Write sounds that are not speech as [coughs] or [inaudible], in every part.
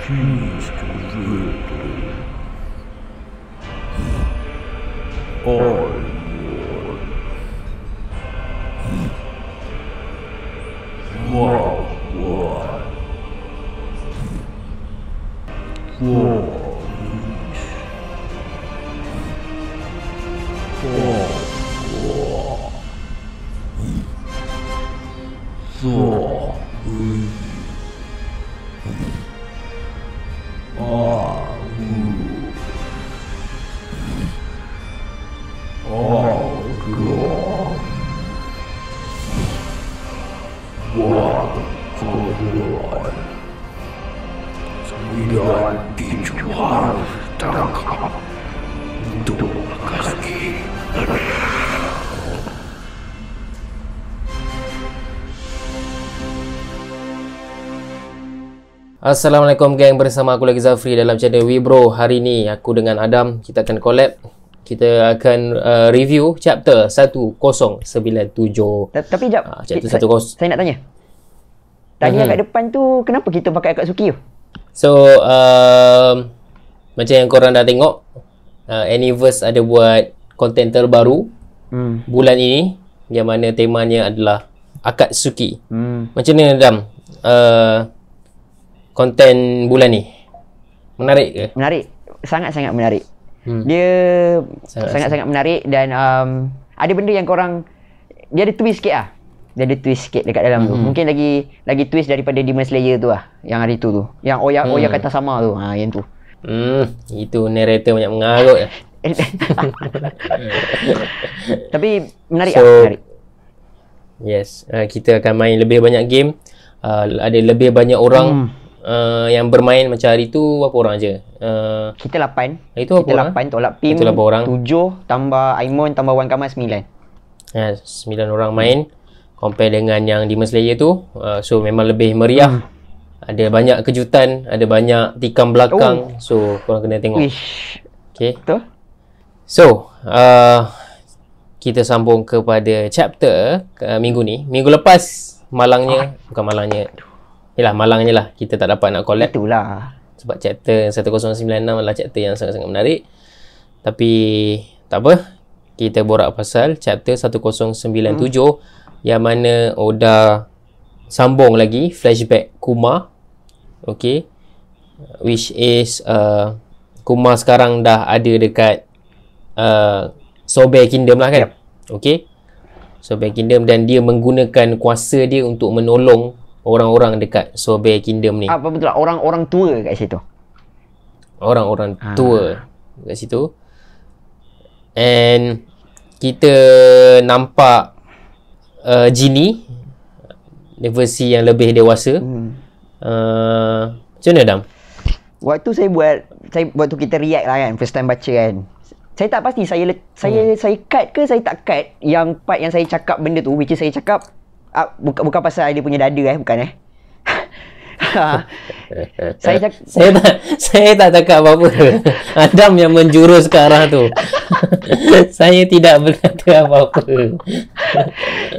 Чинишь, же это. О, God. God. God. Sembilan pijuan tangkap untuk kaki. Assalamualaikum geng bersama aku lagi Zafri dalam channel Webro. Hari ni aku dengan Adam kita akan collab kita akan uh, review chapter 1097. Tapi jap. Uh, chapter sa- 10. Saya nak tanya. Tanya hmm. kat depan tu kenapa kita pakai kat suki tu? So, uh, macam yang korang dah tengok, uh, Anniverse ada buat konten terbaru hmm. bulan ini yang mana temanya adalah Akatsuki. Hmm. Macam mana Adam? Uh, bulan ni menarik ke? Menarik. Sangat-sangat menarik hmm. dia sangat-sangat menarik dan um, ada benda yang korang dia ada twist sikit lah dia ada twist sikit dekat dalam hmm tu mungkin lagi lagi twist daripada Demon Slayer tu lah yang hari tu tu yang Oya hmm. Oya kata sama tu ha, yang tu hmm. itu narrator banyak mengarut lah [laughs] tapi menarik ah, so, lah menarik. yes uh, kita akan main lebih banyak game uh, ada lebih banyak orang mm. Uh, yang bermain macam hari tu berapa orang aja? Uh, kita lapan. Itu kita orang? Kita 8 tolak PIM. Itu berapa orang? 7 tambah Aimon tambah Wan Kamas 9. Ya, 9 orang main. Compare dengan yang di Slayer tu. Uh, so, memang lebih meriah. Hmm. Ada banyak kejutan. Ada banyak tikam belakang. Oh. So, korang kena tengok. Uish. Okay. Betul. So, uh, kita sambung kepada chapter uh, minggu ni. Minggu lepas, malangnya. Ah. Bukan malangnya. Yalah malangnya lah kita tak dapat nak collab Itulah Sebab chapter 1096 adalah chapter yang sangat-sangat menarik Tapi tak apa Kita borak pasal chapter 1097 hmm. Yang mana Oda sambung lagi flashback Kuma Okay Which is uh, Kuma sekarang dah ada dekat uh, Sobe Kingdom lah kan yep. Okay Sobe Kingdom dan dia menggunakan kuasa dia untuk menolong orang-orang dekat Sobek Kingdom ni. Apa betul orang-orang tua kat situ. Orang-orang ha. tua kat situ. And kita nampak uh, genie versi yang lebih dewasa. Hmm. Uh, macam mana Adam? Waktu saya buat saya waktu kita react lah kan first time baca kan. Saya tak pasti saya saya hmm. saya cut ke saya tak cut yang part yang saya cakap benda tu which is saya cakap uh, buka bukan pasal dia punya dada eh bukan eh [laughs] saya tak saya tak saya tak cakap apa-apa Adam yang menjurus ke arah tu [laughs] saya tidak berkata apa-apa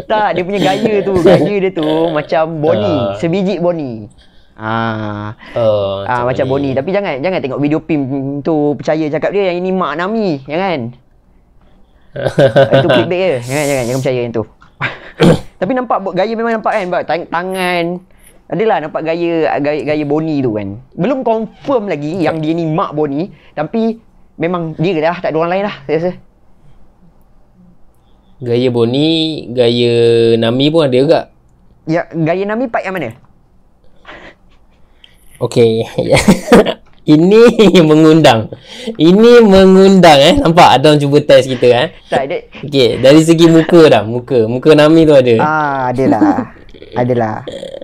tak dia punya gaya tu gaya dia tu macam boni uh. Ah. sebiji boni Ah. Oh, ah macam Boni tapi jangan jangan tengok video pim tu percaya cakap dia yang ini mak Nami, ya kan? itu [laughs] ah, klik dia. Jangan jangan jangan percaya yang tu. [coughs] Tapi nampak gaya memang nampak kan But, Tangan Adalah nampak gaya, gaya Gaya Boni tu kan Belum confirm lagi Yang dia ni mak Boni Tapi Memang dia lah Tak ada orang lain lah Saya rasa Gaya Boni Gaya Nami pun ada juga Ya Gaya Nami part yang mana? Okay [laughs] ya. Ini [laughs] mengundang. Ini mengundang eh. Nampak ada orang cuba test kita eh. Tak ada. Okey, dari segi muka dah, muka. Muka Nami tu ada. Ah, ada lah. Ada lah.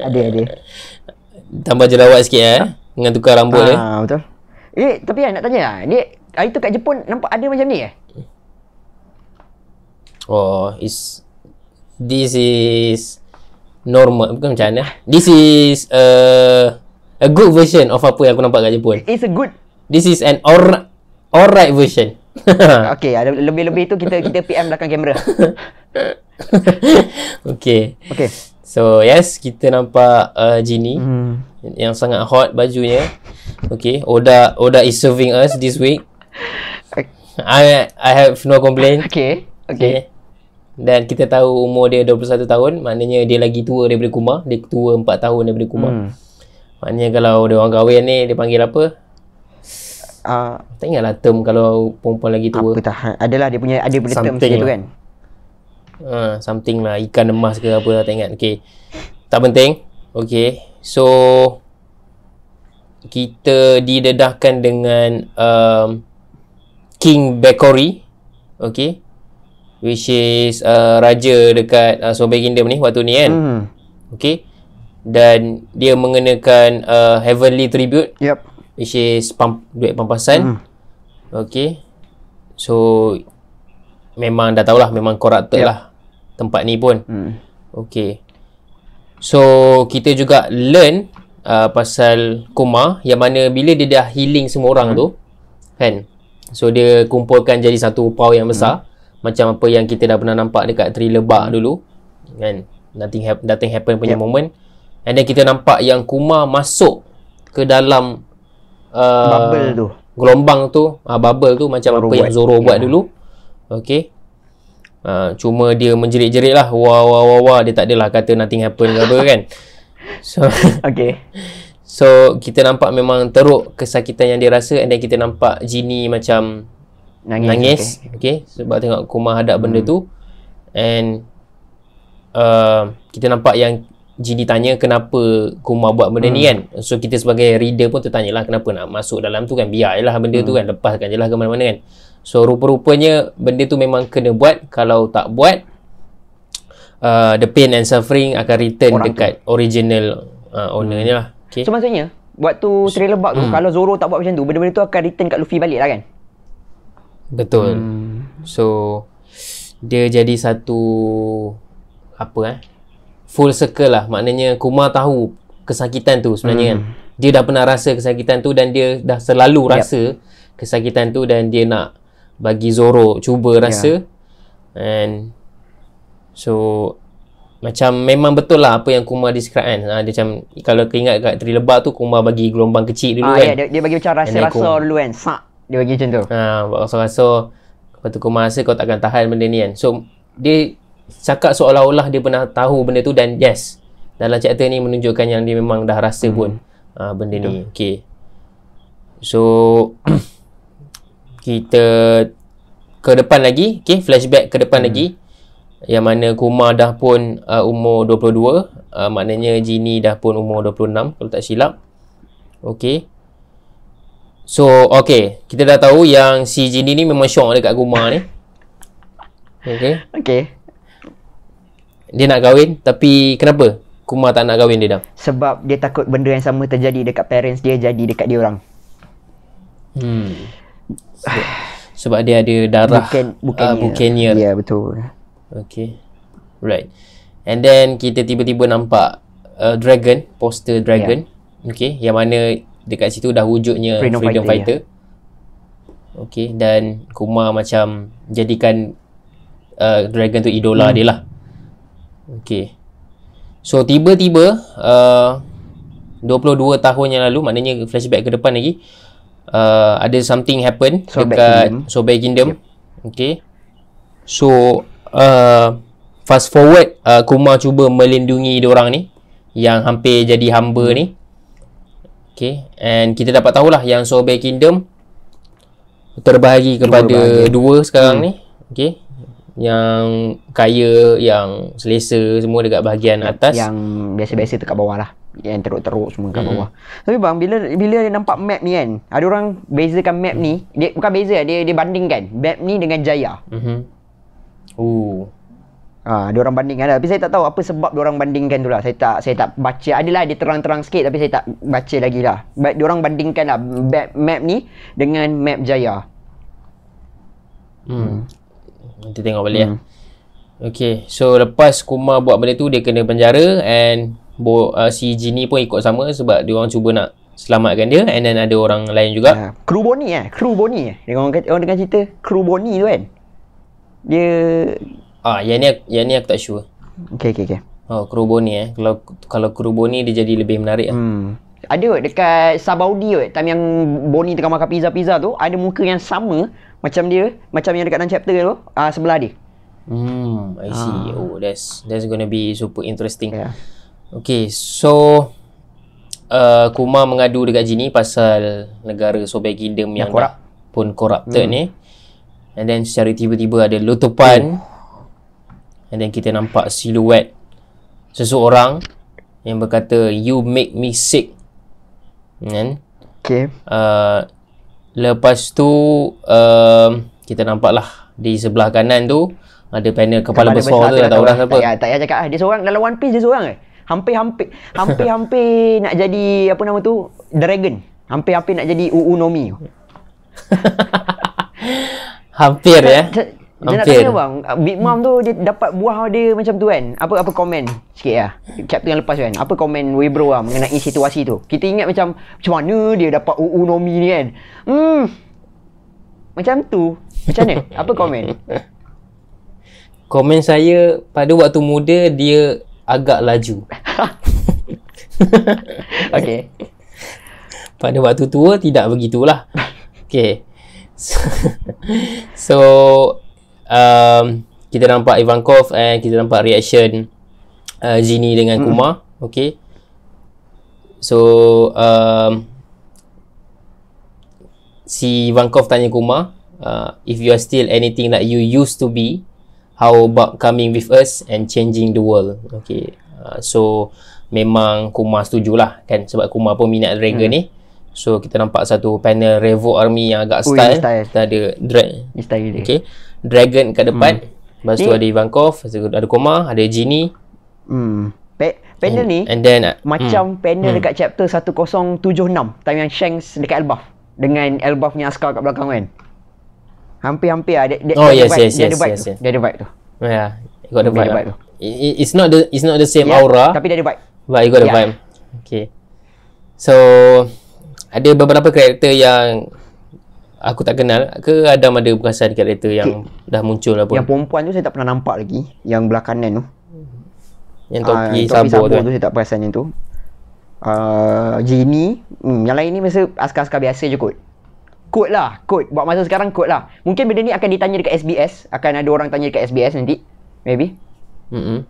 ada. ada. Tambah jerawat sikit eh. Dengan tukar rambut eh. ah, eh. betul. Eh, tapi nak tanya ah, ni hari tu kat Jepun nampak ada macam ni eh? Oh, is this is normal bukan macam ni. This is uh, A good version of apa yang aku nampak kat Jepun. It's a good. This is an or alright version. [laughs] okay, ada lebih-lebih tu kita kita PM belakang kamera. [laughs] okay. Okay. So, yes, kita nampak uh, Genie mm. yang sangat hot bajunya. Okay, Oda Oda is serving us this week. I I have no complaint. Okay. Okay. Dan kita tahu umur dia 21 tahun, maknanya dia lagi tua daripada Kuma, dia tua 4 tahun daripada Kuma. Mm. Maknanya kalau dia orang kahwin ni dia panggil apa? Uh, tak ingatlah term kalau perempuan lagi tua. Apa tahan. Adalah dia punya ada punya term macam tu lah. kan. Ha, uh, something lah ikan emas ke apa tak ingat. Okey. Tak penting. Okey. So kita didedahkan dengan um, King Bakori. Okey. Which is uh, raja dekat uh, Sobek Kingdom ni waktu ni kan. Hmm. Okey dan dia mengenakan uh, heavenly tribute yep which is pump duit pampasan mm. okey so memang dah tahulah memang korakter yep. lah tempat ni pun mm. okey so kita juga learn uh, pasal koma yang mana bila dia dah healing semua orang mm. tu kan so dia kumpulkan jadi satu power yang besar mm. macam apa yang kita dah pernah nampak dekat tree lebak dulu kan nothing hap- nothing happen punya yep. moment And then kita nampak yang kuma masuk ke dalam uh, bubble tu. Gelombang tu, uh, bubble tu macam Zoro apa buat. yang Zoro yeah. buat dulu. Okay. Uh, cuma dia menjerit-jerit lah Wah wah wah wah Dia tak adalah kata nothing happen ke apa kan [laughs] So Okay [laughs] So kita nampak memang teruk kesakitan yang dia rasa And then kita nampak genie macam Nangis, nangis. Okay. okay. Sebab tengok Kumar hadap benda hmm. tu And uh, Kita nampak yang jadi ditanya kenapa Kuma buat benda hmm. ni kan So kita sebagai reader pun tertanya lah kenapa nak masuk dalam tu kan Biar lah benda hmm. tu kan lepaskan je lah ke mana-mana kan So rupa-rupanya benda tu memang kena buat Kalau tak buat uh, The pain and suffering akan return Orang dekat tu. original uh, owner hmm. ni lah okay. So maksudnya waktu trailer bug tu hmm. Kalau Zoro tak buat macam tu benda-benda tu akan return kat Luffy balik lah kan Betul hmm. So dia jadi satu apa eh full circle lah maknanya Kumar tahu kesakitan tu sebenarnya mm. kan dia dah pernah rasa kesakitan tu dan dia dah selalu rasa kesakitan tu dan dia nak bagi Zoro cuba ya. rasa yeah. and so macam memang betul lah apa yang Kumar describe kan ha, dia macam kalau keringat kat Tri Lebak tu Kumar bagi gelombang kecil dulu ah, kan yeah, dia, dia bagi macam rasa-rasa rasa dulu kan sak dia bagi macam tu ha, rasa-rasa lepas tu Kumar rasa kau takkan tahan benda ni kan so dia cakap seolah-olah dia pernah tahu benda tu dan yes dalam chapter ni menunjukkan yang dia memang dah rasa hmm. pun uh, benda ni hmm. okey so [clears throat] kita ke depan lagi okey flashback ke depan hmm. lagi yang mana Kumar dah pun uh, umur 22 uh, ah, maknanya Jini dah pun umur 26 kalau tak silap okey so okey kita dah tahu yang si Jini ni memang syok dekat Kumar ni okey okey dia nak kahwin tapi kenapa Kuma tak nak kahwin dia dah? Sebab dia takut benda yang sama terjadi dekat parents dia jadi dekat dia orang. Hmm. Sebab, sebab dia ada darah Buken, bukannya. Uh, bukannya. Ya yeah, betul. Okay. Right. And then kita tiba-tiba nampak uh, dragon, poster dragon. Yeah. Okay. Yang mana dekat situ dah wujudnya Freedom, Freedom Fighter. Ya. Fighter. Yeah. Okay. Dan kuma macam jadikan uh, dragon tu idola hmm. dia lah. Okey. So tiba-tiba uh, 22 tahun yang lalu maknanya flashback ke depan lagi uh, ada something happen so dekat Sobek Kingdom. Yep. Okey. So uh, fast forward uh, Kuma cuba melindungi orang ni yang hampir jadi hamba ni. Okey. And kita dapat tahulah yang Sobek Kingdom terbahagi kepada dua, dua sekarang hmm. ni. Okey yang kaya yang selesa semua dekat bahagian atas yang biasa-biasa dekat bawah lah yang teruk-teruk semua dekat bawah hmm. tapi bang bila bila dia nampak map ni kan ada orang bezakan map hmm. ni dia bukan beza dia dia bandingkan map ni dengan jaya mhm Ah, ha, ada orang bandingkan lah. tapi saya tak tahu apa sebab dia orang bandingkan tu lah saya tak saya tak baca adalah dia terang-terang sikit tapi saya tak baca lagi lah baik dia orang bandingkan lah map, map ni dengan map jaya hmm. Nanti tengok balik hmm. lah. Okay. So lepas Kumar buat benda tu dia kena penjara and bo, uh, si Jinny pun ikut sama sebab dia orang cuba nak selamatkan dia and then ada orang lain juga. Ya, uh, crew Boni eh. Crew Boni eh. orang, orang dengan cerita Crew Boni tu kan. Dia ah uh, yang ni aku, yang ni aku tak sure. Okay okay okay. Oh, Kuroboni eh. Kalau kalau Kuroboni dia jadi lebih menarik eh. hmm. lah. Ada kot dekat Sabaudi kot Time yang boni tengah makan pizza-pizza tu Ada muka yang sama Macam dia Macam yang dekat dalam chapter tu uh, Sebelah dia Hmm I see ah. Oh that's That's gonna be super interesting yeah. Okay so uh, Kuma mengadu dekat Jini Pasal Negara Sobek Kingdom yang, yang Pun corrupted hmm. ni And then secara tiba-tiba ada letupan Ooh. Hmm. And then kita nampak siluet Seseorang Yang berkata You make me sick kan okay. uh, lepas tu uh, kita nampak lah di sebelah kanan tu ada panel kepala, kepala besar, besar tu lah tak tahu lah siapa tak payah cakap lah dia seorang dalam One Piece dia seorang eh hampir-hampir hampir-hampir [laughs] nak jadi apa nama tu dragon hampir-hampir nak jadi Uu Nomi [laughs] hampir ya dan nak tanya bang, uh, Big Mom tu dia dapat buah dia macam tu kan? Apa apa komen sikit lah. Chapter yang lepas kan. Apa komen Webro lah mengenai situasi tu? Kita ingat macam macam mana dia dapat UU Nomi ni kan? Hmm. Macam tu. Macam mana? [laughs] Apa komen? Komen saya pada waktu muda dia agak laju. [laughs] okay. Pada waktu tua tidak begitulah. Okay. [laughs] so um, kita nampak Ivankov and kita nampak reaction uh, Zini dengan hmm. Kuma okay so um, si Ivankov tanya Kuma uh, if you are still anything that you used to be how about coming with us and changing the world okay uh, so memang Kuma setuju lah kan sebab Kuma pun minat Dragon hmm. ni So kita nampak satu panel Revo Army yang agak oh, style. Ui, style. Kita ada drag. style Okay. Dragon kat depan. Hmm. Lepas tu ada Ivankov, ada Koma, ada Genie. Hmm. Pa- panel and, ni and then, uh, macam hmm. panel hmm. dekat chapter 1076. Time yang Shanks dekat Elbaf. Dengan Elbaf punya askar kat belakang kan. Hampir-hampir lah. Dia, oh, yes, yes, yes, yes, ada yes, yes. Dia ada vibe tu. Ya. Yeah, you got vibe, tu. It's not the, it's not the same yeah, aura. Tapi dia ada vibe. But you got the yeah. vibe. Okay. So, ada beberapa karakter yang aku tak kenal ke Adam ada perasaan karakter yang okay. [coughs] dah muncul apa yang perempuan tu saya tak pernah nampak lagi yang belakangan tu yang topi, uh, topi sabur, tu, tu eh? saya tak perasan yang tu uh, genie hmm, yang lain ni masa askar-askar biasa je kot kot lah kot buat masa sekarang kot lah mungkin benda ni akan ditanya dekat SBS akan ada orang tanya dekat SBS nanti maybe hmm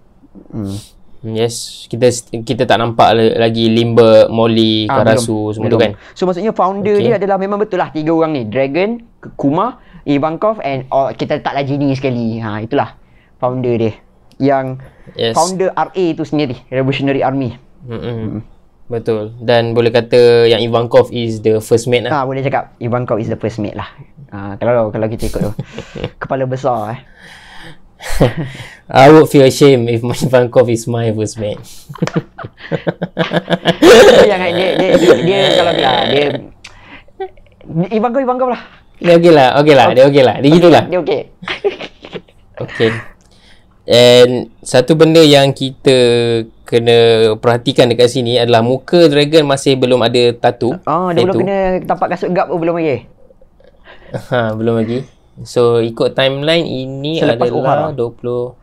hmm Hmm, yes, kita kita tak nampak lagi Limber, Molly, ah, Karasu belum, semua belum. tu kan. So maksudnya founder okay. dia adalah memang betul lah tiga orang ni, Dragon, Kuma, Ivankov and oh, kita tak lagi ni sekali. Ha itulah founder dia yang yes. founder RA tu sendiri, Revolutionary Army. Hmm. Betul. Dan boleh kata yang Ivankov is the first mate lah. Ha boleh cakap Ivankov is the first mate lah. Ha kalau kalau kita ikut tu. [laughs] Kepala besar eh. I would feel ashamed if my Ivankov [laughs] is my worst man. Jangan dia dia dia kalau dia dia Ivankov Ivankov lah. Dia okey lah, okey lah, dia okey lah. Dia gitu lah. Dia okey. Okey. And satu benda yang kita kena perhatikan dekat sini adalah muka dragon masih belum ada tatu. Oh, dia belum kena tapak kasut gap belum lagi. Ha, belum lagi. So ikut timeline ini Selepas adalah lah. Uhara. 20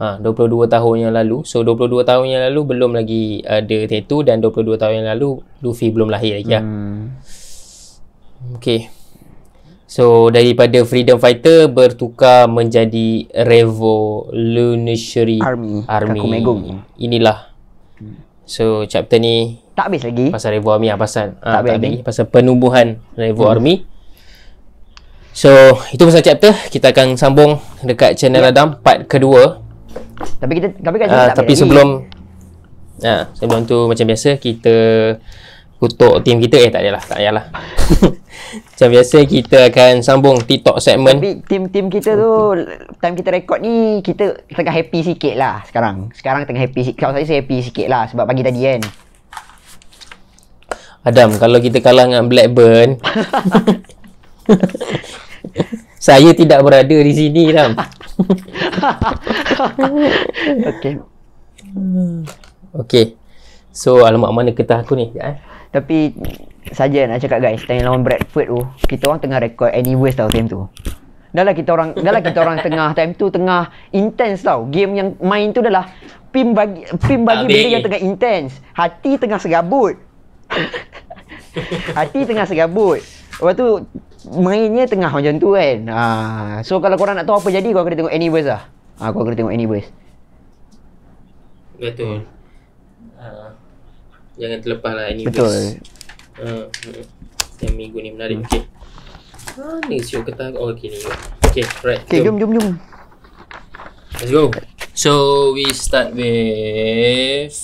ha, 22 tahun yang lalu. So 22 tahun yang lalu belum lagi ada tattoo dan 22 tahun yang lalu Luffy belum lahir lagi lah. Hmm. Okay. So daripada Freedom Fighter bertukar menjadi Revolutionary Army. Army. Kakumegung. Inilah. So chapter ni tak habis lagi. Pasal Revo Army apa ah, pasal? Tak, ah, tak habis lagi. Pasal penubuhan Revo hmm. Army. So, itu pasal chapter. Kita akan sambung dekat channel yeah. Adam part kedua. Tapi kita tapi kan uh, tapi sebelum ha, uh, sebelum tu macam biasa kita kutuk tim kita eh tak adalah, tak payahlah. [laughs] macam biasa kita akan sambung TikTok segment. Tapi tim team kita tu time kita record ni kita tengah happy sikit lah sekarang. Sekarang tengah happy sikit. Kalau saya saya happy sikit lah sebab pagi tadi kan. Adam, kalau kita kalah dengan Blackburn [laughs] [laughs] saya tidak berada di sini lah. [laughs] okay. Okay. So, alamat mana kita aku ni? Ya, Tapi, saja nak cakap guys, tanya lawan Bradford tu, oh. kita orang tengah record anyways tau time tu. Dahlah kita orang, dahlah kita orang tengah time tu tengah intense tau. Game yang main tu adalah pim bagi pim bagi Habis. benda yang tengah intense. Hati tengah segabut. [laughs] Hati tengah segabut. Lepas tu mainnya tengah macam tu kan. Ha. So kalau korang nak tahu apa jadi, korang kena tengok Anyverse lah. Ha, ah, korang kena tengok Anyverse. Betul. Uh, jangan terlepas lah Anyverse. Betul. Uh, yang minggu ni menarik. Okay. Mana ah, siok kata Oh okay ni Okay right Okay jom jom jom Let's go So we start with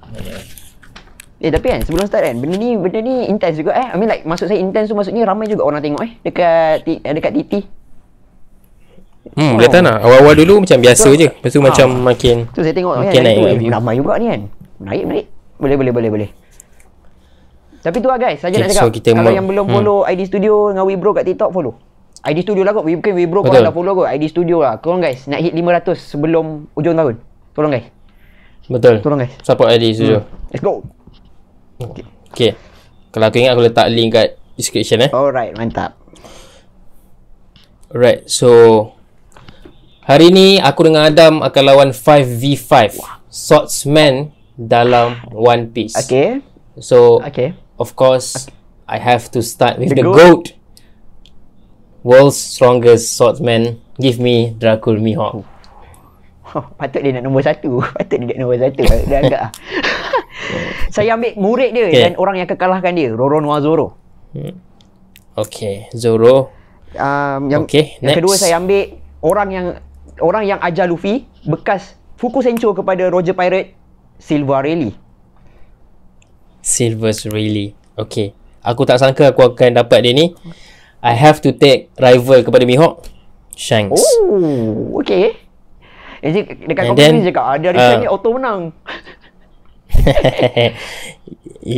Mana Eh tapi kan sebelum start kan benda ni benda ni intense juga eh. I mean like maksud saya intense tu maksudnya ramai juga orang tengok eh dekat eh, dekat TT. Hmm, oh. kata nak awal-awal dulu macam biasa so, je. Lepas tu macam ah. makin Tu saya tengok kan, makin kan, naik, naik, naik ramai juga ni kan. Naik naik. Boleh boleh boleh boleh. Tapi tu lah guys, saja okay, nak cakap. So kita kalau yang belum hmm. follow ID Studio dengan Webro kat TikTok follow. ID Studio lah kot. Mungkin Webro kau dah follow kot. ID Studio lah. Kau guys, nak hit 500 sebelum ujung tahun. Tolong guys. Betul. Tolong guys. Support ID Studio. Hmm. Let's go. Okay. Kalau aku ingat aku letak link kat description eh. Alright, mantap. Alright, so hari ni aku dengan Adam akan lawan 5v5 swordsman dalam One Piece. Okay. So, okay. of course, okay. I have to start with the, the goat. goat. World's strongest swordsman. Give me Dracul Mihawk. Oh, patut dia nak nombor satu. [laughs] Patut dia nak nombor satu. dia agak saya ambil murid dia okay. dan orang yang kekalahkan dia Roro Noazoro. Hmm. Okay, Zoro. Um, yang, okay, yang kedua saya ambil orang yang orang yang ajar Luffy bekas Fuku Sencho kepada Roger Pirate Silver Rayleigh. Silver Rayleigh. Okay. Aku tak sangka aku akan dapat dia ni. I have to take rival kepada Mihawk. Shanks. Oh, okay. Jadi dekat kompetisi juga. kak. Ada uh, ni auto menang. [laughs] [laughs]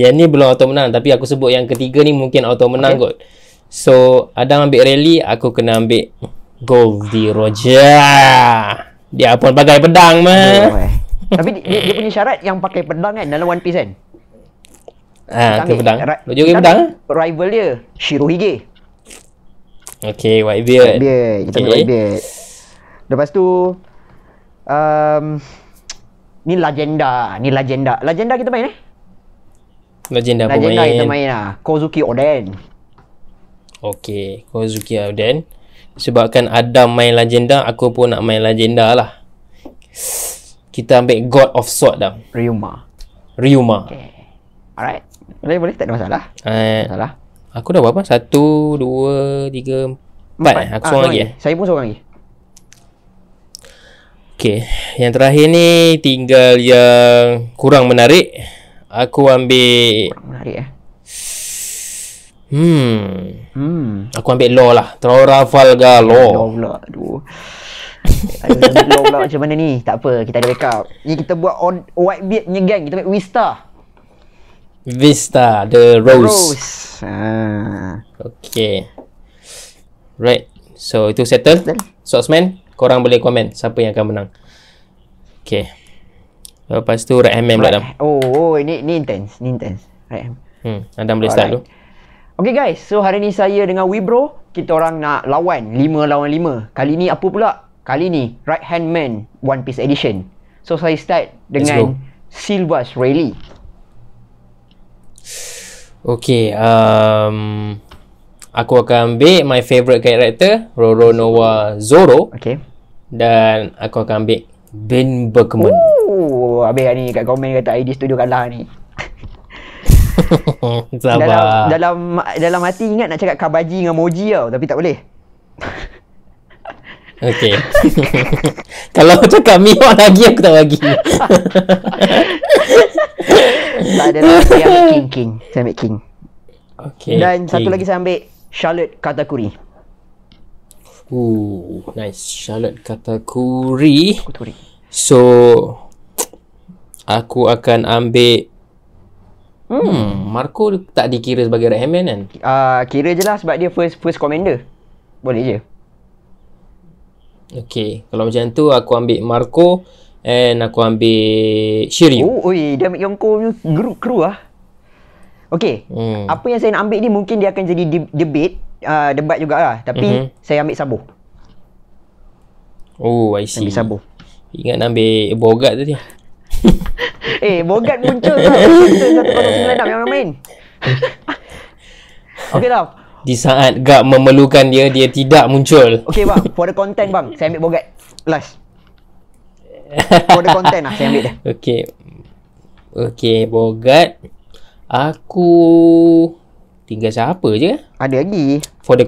yang ni belum auto menang tapi aku sebut yang ketiga ni mungkin auto menang okay. kot. So, Adam ambil rally, aku kena ambil gold di ah. Roger. Dia pun pakai pedang mah. Eh. [laughs] tapi dia, dia, punya syarat yang pakai pedang kan dalam One Piece kan. Ha, ah, ke pedang. Ra- ra- pedang. Eh? Rival dia, Shirohige. Okay, Whitebeard. Whitebeard. Kita okay. Whitebeard. Lepas tu, um, Ni legenda. Ni legenda. Legenda kita main eh? Legenda pemain. Legenda kita main lah. Kozuki Oden. Okay. Kozuki Oden. Sebabkan Adam main legenda, aku pun nak main legenda lah. Kita ambil God of Sword dah. Ryuma. Ryuma. Okay. Alright. Boleh, boleh. Tak ada masalah. Uh, masalah. Aku dah berapa? Satu, dua, tiga, empat. empat. Eh? Aku ah, seorang lagi. Eh? Saya pun seorang lagi. Okay, yang terakhir ni tinggal yang kurang menarik. Aku ambil kurang menarik eh. Hmm. Hmm. Aku ambil law lah. Trafalgar law. Law pula. Aduh. Ayuh, law pula macam mana ni? Tak apa, kita ada backup. Ni kita buat on white beard punya gang. Kita ambil Vista. Vista the Rose. The Rose. Ha. Okey. Right. So itu settle. settle. Swordsman. Korang boleh komen siapa yang akan menang. Okay. Lepas tu right hand man pula right. Ha- oh, oh, ini ni intense, ni intense. Right hand. Hmm, anda boleh start right. Okay guys, so hari ni saya dengan Wibro, kita orang nak lawan 5 lawan 5. Kali ni apa pula? Kali ni right hand man one piece edition. So saya start dengan Silvas Rayleigh. Okay, um, aku akan ambil my favourite character Roro Roronoa Zoro. Okay. Dan aku akan ambil Ben Berkman. Oh, habis ni kat komen kata ID studio kalah ni. [laughs] Sabar. Dalam, dalam dalam hati ingat nak cakap Kabaji dengan Moji tau tapi tak boleh. [laughs] Okay. [laughs] Kalau cakap Miwa lagi aku tak bagi. tak ada lah. Saya ambil King. King. Saya ambil King. Okay. Dan King. satu lagi saya ambil Charlotte Katakuri. Ooh, nice. Charlotte Katakuri. Katakuri. So, aku akan ambil... Hmm, hmm Marco tak dikira sebagai right hand kan? Uh, kira je lah sebab dia first first commander. Boleh je. Okay, kalau macam tu aku ambil Marco and aku ambil Shiryu. Oh, oi, dia ambil Yonko punya group crew lah. Okey, hmm. Apa yang saya nak ambil ni Mungkin dia akan jadi debat, uh, Debat lah. Tapi mm-hmm. Saya ambil Sabu. Oh I see Ambil sabuh Ingat nak ambil Bogat dia. [laughs] Eh Bogat muncul Satu-satu Satu-satu [laughs] satu main [laughs] Okay tau Di saat Gak memerlukan dia Dia tidak muncul Okey bang For the content bang Saya ambil Bogat Last For the content lah Saya ambil dia okey Okay Bogat Aku tinggal siapa je? Eh? Ada lagi. For the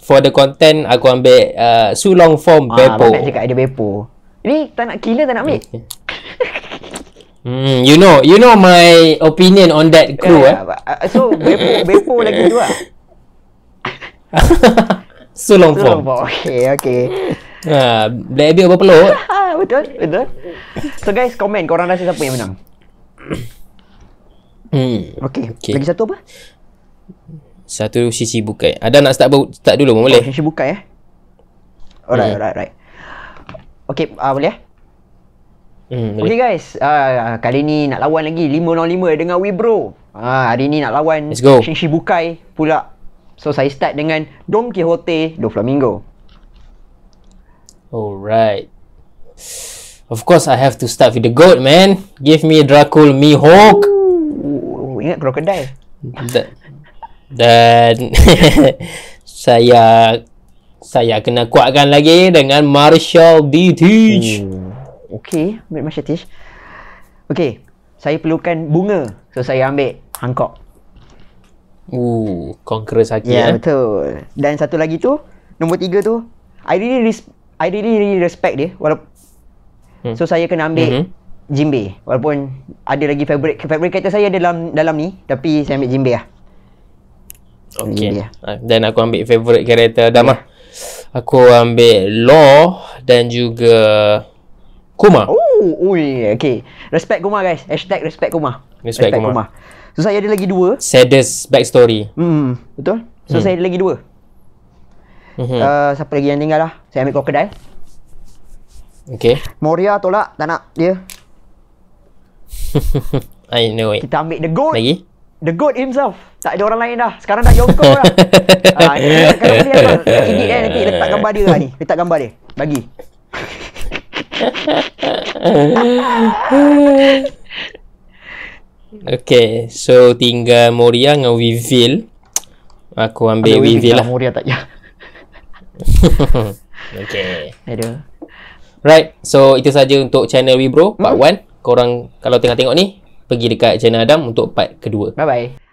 for the content aku ambil uh, so long form ah, Bepo. Ah, cakap ada Bepo. Ni tak nak kira tak nak ambil. Okay. hmm, you know, you know my opinion on that crew yeah, eh. eh? Ah, so Bepo Bepo [laughs] lagi dua. so [laughs] long so form. Long okay, okay. Ha, Black Abbey berpeluk. [laughs] betul, betul. So guys, komen korang rasa siapa yang menang? [coughs] Hmm. Okey. Okay. Lagi satu apa? Satu sisi bukai. Ada nak start baru, start dulu boleh? Oh, sisi bukai eh. Alright, hmm. alright, alright. Okey, uh, boleh eh? Hmm, okey guys, uh, kali ni nak lawan lagi 505 dengan We Bro. Ah, uh, hari ni nak lawan Shinshi Bukai pula. So saya start dengan Don Quixote Do Flamingo. Alright. Of course I have to start with the goat man. Give me Dracul Mihawk. Ooh ingat krokodil. Dan [laughs] saya saya kena kuatkan lagi dengan Marshall B. Teach. Hmm. Okey, ambil Marshall Teach. Okey, saya perlukan bunga. So saya ambil Hancock. Ooh, conqueror sakit. Ya, yeah, betul. Dan satu lagi tu, nombor tiga tu, I really, res- I really, really respect dia. Walaupun hmm. So saya kena ambil mm-hmm. Jimbe walaupun ada lagi fabric fabric kereta saya ada dalam dalam ni tapi saya ambil Jimbe lah. Okay. Dan lah. ah, aku ambil fabric kereta Adam yeah. Aku ambil Law dan juga Kuma. Oh, oi. Okay. Respect Kuma guys. Hashtag respect Kuma. Respect, Kuma. Kuma. So saya ada lagi dua. Saddest backstory. Hmm, betul. So hmm. saya ada lagi dua. Mm-hmm. Uh, siapa lagi yang tinggal lah Saya ambil kau kedai Okay Moria tolak Tak nak dia I know it. Kita ambil the goat. Lagi? The goat himself. Tak ada orang lain dah. Sekarang dah Yoko lah. Kita [laughs] ah, ini kan nanti letak gambar dia lah ni. Letak gambar dia. Bagi. [laughs] okay, so tinggal Moria dengan Weevil. Aku ambil, ambil Weevil lah. Moria tak ya. [laughs] okay. Aduh. Right, so itu saja untuk channel Webro, part 1. Hmm? korang kalau tengah tengok ni pergi dekat channel Adam untuk part kedua bye bye